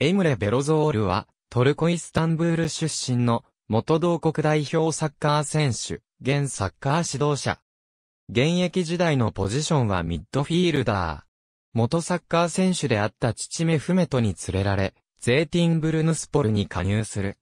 エムレ・ベロゾールは、トルコイスタンブール出身の、元同国代表サッカー選手、現サッカー指導者。現役時代のポジションはミッドフィールダー。元サッカー選手であった父目フメトに連れられ、ゼーティンブルヌスポルに加入する。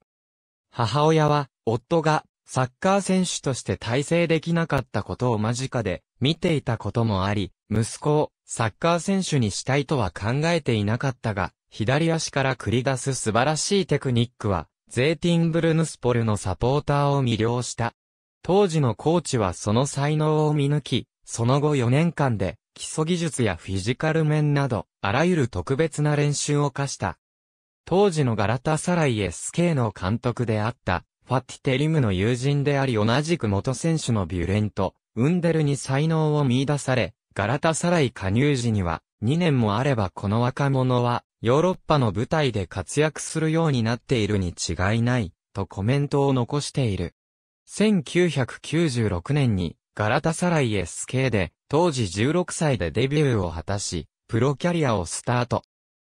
母親は、夫が、サッカー選手として体制できなかったことを間近で見ていたこともあり、息子をサッカー選手にしたいとは考えていなかったが、左足から繰り出す素晴らしいテクニックは、ゼーティンブルヌスポルのサポーターを魅了した。当時のコーチはその才能を見抜き、その後4年間で基礎技術やフィジカル面など、あらゆる特別な練習を課した。当時のガラタサライ SK の監督であった、ファティテリムの友人であり同じく元選手のビュレント、ウンデルに才能を見出され、ガラタサライ加入時には、2年もあればこの若者は、ヨーロッパの舞台で活躍するようになっているに違いない、とコメントを残している。1996年にガラタサライ SK で当時16歳でデビューを果たし、プロキャリアをスタート。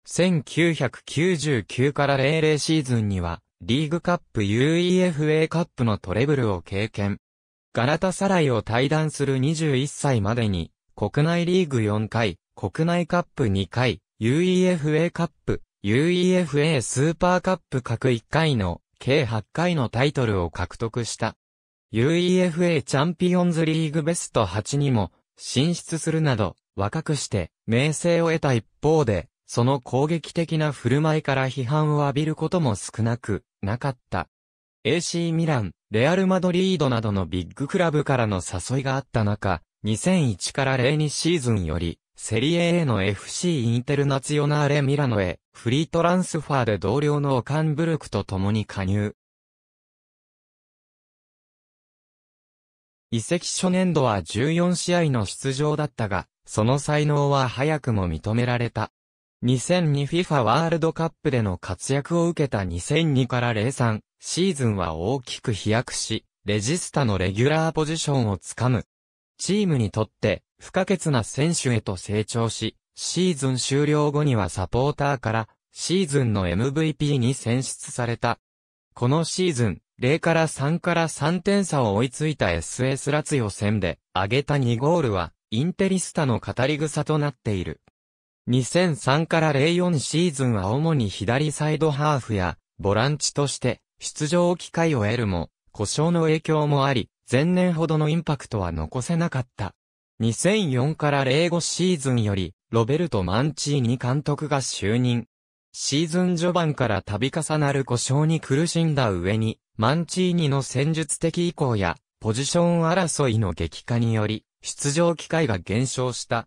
1999から00シーズンにはリーグカップ UEFA カップのトレブルを経験。ガラタサライを退団する21歳までに国内リーグ4回、国内カップ2回、UEFA カップ、UEFA スーパーカップ各1回の、計8回のタイトルを獲得した。UEFA チャンピオンズリーグベスト8にも、進出するなど、若くして、名声を得た一方で、その攻撃的な振る舞いから批判を浴びることも少なく、なかった。AC ミラン、レアルマドリードなどのビッグクラブからの誘いがあった中、2001から0 2シーズンより、セリエ A の FC インテルナツオナーレミラノへ、フリートランスファーで同僚のオカンブルクと共に加入。移籍初年度は14試合の出場だったが、その才能は早くも認められた。2002FIFA ワールドカップでの活躍を受けた2002から03シーズンは大きく飛躍し、レジスタのレギュラーポジションをつかむ。チームにとって不可欠な選手へと成長し、シーズン終了後にはサポーターからシーズンの MVP に選出された。このシーズン、0から3から3点差を追いついた SS ラツヨ戦で挙げた2ゴールは、インテリスタの語り草となっている。2003から04シーズンは主に左サイドハーフや、ボランチとして、出場機会を得るも、故障の影響もあり、前年ほどのインパクトは残せなかった。2004から05シーズンより、ロベルト・マンチーニ監督が就任。シーズン序盤から度重なる故障に苦しんだ上に、マンチーニの戦術的移行や、ポジション争いの激化により、出場機会が減少した。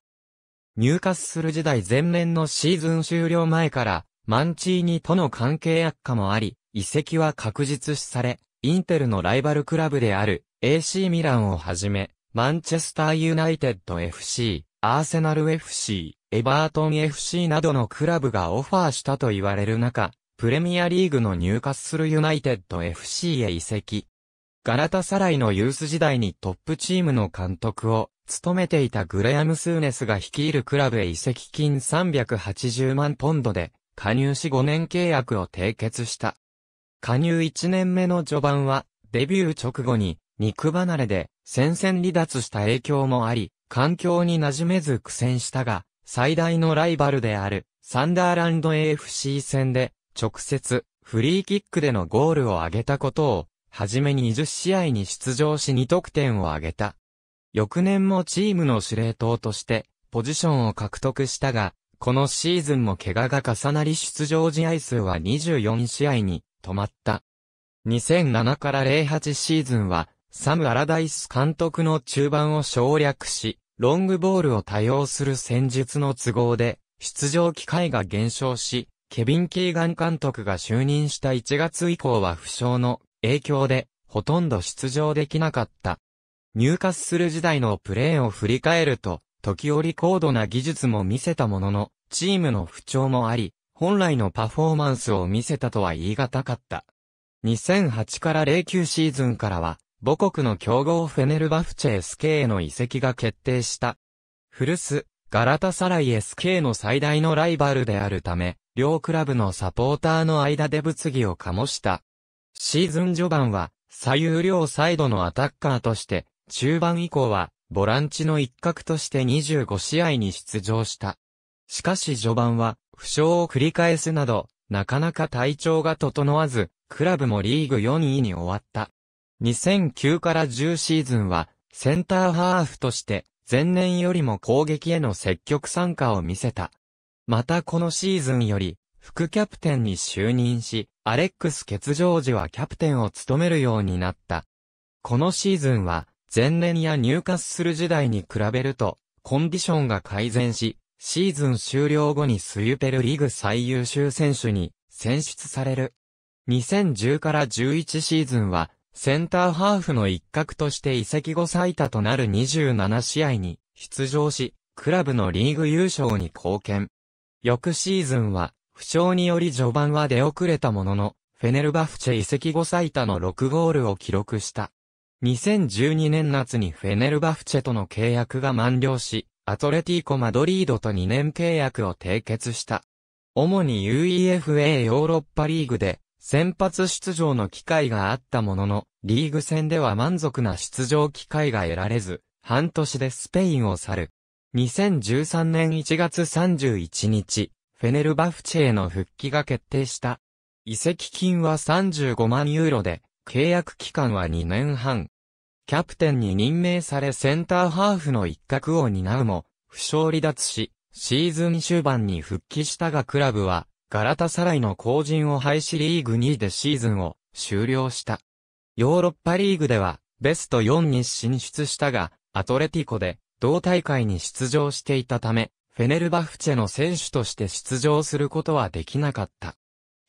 入荷する時代前面のシーズン終了前から、マンチーニとの関係悪化もあり、移籍は確実視され、インテルのライバルクラブである AC ミランをはじめ、マンチェスターユナイテッド FC、アーセナル FC、エバートン FC などのクラブがオファーしたと言われる中、プレミアリーグの入荷するユナイテッド FC へ移籍。ガラタサライのユース時代にトップチームの監督を務めていたグレアム・スーネスが率いるクラブへ移籍金380万ポンドで加入し5年契約を締結した。加入1年目の序盤はデビュー直後に肉離れで戦線離脱した影響もあり、環境に馴染めず苦戦したが、最大のライバルである、サンダーランド AFC 戦で、直接、フリーキックでのゴールを挙げたことを、はじめ20試合に出場し2得点を挙げた。翌年もチームの司令塔として、ポジションを獲得したが、このシーズンも怪我が重なり出場試合数は24試合に止まった。2007から08シーズンはサム・アラダイス監督の中盤を省略し、ロングボールを多用する戦術の都合で、出場機会が減少し、ケビン・キーガン監督が就任した1月以降は負傷の影響で、ほとんど出場できなかった。入荷する時代のプレーを振り返ると、時折高度な技術も見せたものの、チームの不調もあり、本来のパフォーマンスを見せたとは言い難かった。2008から09シーズンからは、母国の強豪フェネルバフチェ SK への移籍が決定した。古巣、ガラタサライ SK の最大のライバルであるため、両クラブのサポーターの間で物議を醸した。シーズン序盤は、左右両サイドのアタッカーとして、中盤以降は、ボランチの一角として25試合に出場した。しかし序盤は、負傷を繰り返すなど、なかなか体調が整わず、クラブもリーグ4位に終わった。2009から10シーズンは、センターハーフとして、前年よりも攻撃への積極参加を見せた。またこのシーズンより、副キャプテンに就任し、アレックス欠場時はキャプテンを務めるようになった。このシーズンは、前年や入荷する時代に比べると、コンディションが改善し、シーズン終了後にスユペルリーグ最優秀選手に選出される。2010から11シーズンはセンターハーフの一角として移籍後最多となる27試合に出場し、クラブのリーグ優勝に貢献。翌シーズンは、負傷により序盤は出遅れたものの、フェネルバフチェ移籍後最多の6ゴールを記録した。2012年夏にフェネルバフチェとの契約が満了し、アトレティーコ・マドリードと2年契約を締結した。主に UEFA ヨーロッパリーグで先発出場の機会があったものの、リーグ戦では満足な出場機会が得られず、半年でスペインを去る。2013年1月31日、フェネルバフチェへの復帰が決定した。移籍金は35万ユーロで、契約期間は2年半。キャプテンに任命されセンターハーフの一角を担うも、負傷離脱し、シーズン終盤に復帰したがクラブは、ガラタサライの後陣を廃止リーグ2位でシーズンを終了した。ヨーロッパリーグではベスト4に進出したが、アトレティコで同大会に出場していたため、フェネルバフチェの選手として出場することはできなかった。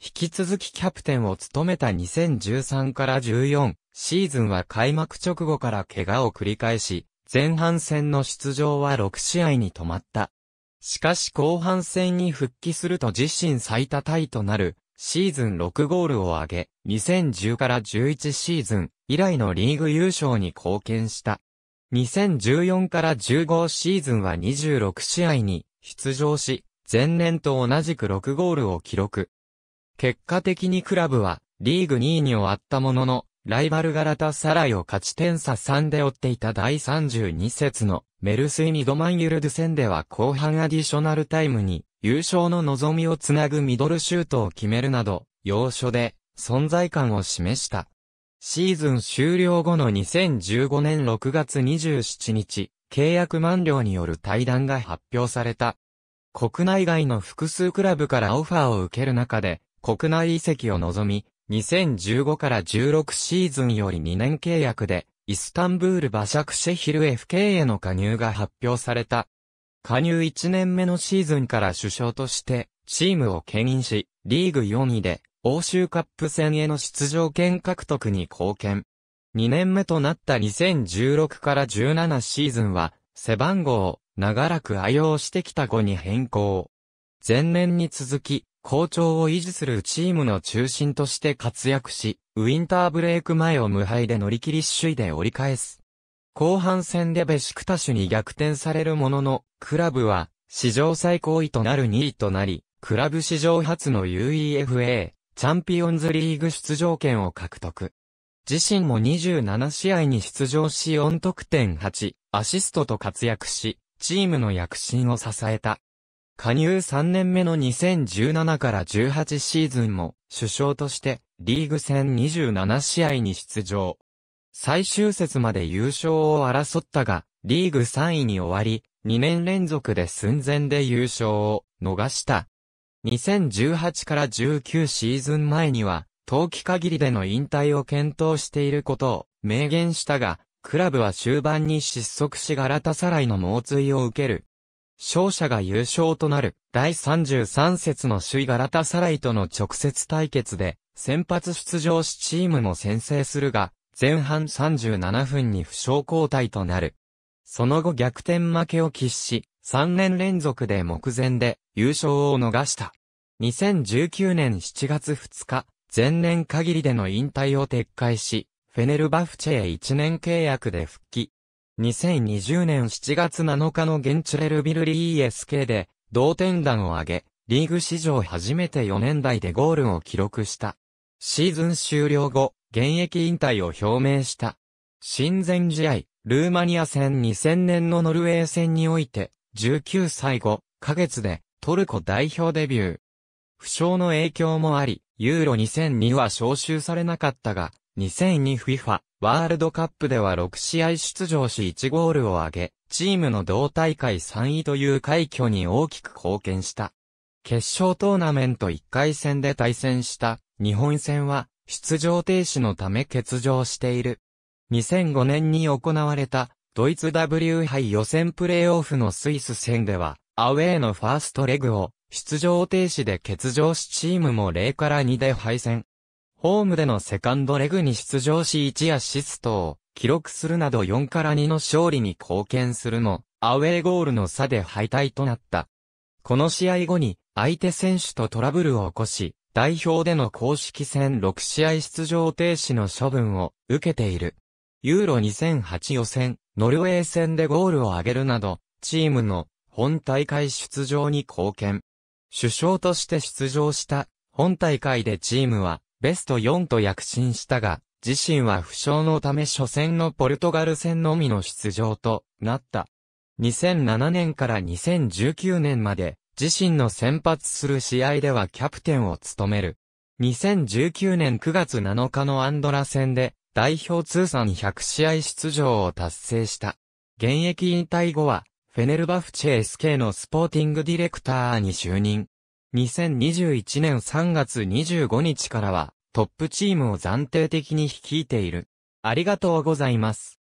引き続きキャプテンを務めた2013から14シーズンは開幕直後から怪我を繰り返し、前半戦の出場は6試合に止まった。しかし後半戦に復帰すると自身最多タイとなるシーズン6ゴールを挙げ、2010から11シーズン以来のリーグ優勝に貢献した。2014から15シーズンは26試合に出場し、前年と同じく6ゴールを記録。結果的にクラブはリーグ2位に終わったものの、ライバルガラタサライを勝ち点差3で追っていた第32節のメルスイミドマンユルドゥ戦では後半アディショナルタイムに優勝の望みをつなぐミドルシュートを決めるなど、要所で存在感を示した。シーズン終了後の2015年6月27日、契約満了による対談が発表された。国内外の複数クラブからオファーを受ける中で、国内移籍を望み、2015から16シーズンより2年契約で、イスタンブールバシャクシェヒル FK への加入が発表された。加入1年目のシーズンから首相として、チームを牽引し、リーグ4位で、欧州カップ戦への出場権獲得に貢献。2年目となった2016から17シーズンは、背番号を長らく愛用してきた後に変更。前年に続き、好調を維持するチームの中心として活躍し、ウィンターブレイク前を無敗で乗り切り首位で折り返す。後半戦でベシクタシュに逆転されるものの、クラブは史上最高位となる2位となり、クラブ史上初の UEFA チャンピオンズリーグ出場権を獲得。自身も27試合に出場し4得点8、アシストと活躍し、チームの躍進を支えた。加入3年目の2017から18シーズンも、首相として、リーグ戦27試合に出場。最終節まで優勝を争ったが、リーグ3位に終わり、2年連続で寸前で優勝を逃した。2018から19シーズン前には、冬季限りでの引退を検討していることを明言したが、クラブは終盤に失速しガラタサライの猛追を受ける勝者が優勝となる、第33節の首位ガラタサライとの直接対決で、先発出場しチームも先制するが、前半37分に負傷交代となる。その後逆転負けを喫し、3年連続で目前で優勝を逃した。2019年7月2日、前年限りでの引退を撤回し、フェネルバフチェへ1年契約で復帰。2020年7月7日のゲンチュレルビルリ ESK で、同点弾を上げ、リーグ史上初めて4年代でゴールを記録した。シーズン終了後、現役引退を表明した。親善試合、ルーマニア戦2000年のノルウェー戦において、19歳後、ヶ月でトルコ代表デビュー。負傷の影響もあり、ユーロ2002は招集されなかったが、2002 FIFA ワールドカップでは6試合出場し1ゴールを挙げ、チームの同大会3位という快挙に大きく貢献した。決勝トーナメント1回戦で対戦した日本戦は出場停止のため欠場している。2005年に行われたドイツ W 杯予選プレイオフのスイス戦ではアウェーのファーストレグを出場停止で欠場しチームも0から2で敗戦。ホームでのセカンドレグに出場し1アシストを記録するなど4から2の勝利に貢献するも、アウェーゴールの差で敗退となった。この試合後に相手選手とトラブルを起こし、代表での公式戦6試合出場停止の処分を受けている。ユーロ2008予選、ノルウェー戦でゴールを挙げるなど、チームの本大会出場に貢献。首相として出場した本大会でチームはベスト4と躍進したが、自身は負傷のため初戦のポルトガル戦のみの出場となった。2007年から2019年まで自身の先発する試合ではキャプテンを務める。2019年9月7日のアンドラ戦で代表通算100試合出場を達成した。現役引退後はフェネルバフチェ SK のスポーティングディレクターに就任。2021年3月25日からはトップチームを暫定的に率いている。ありがとうございます。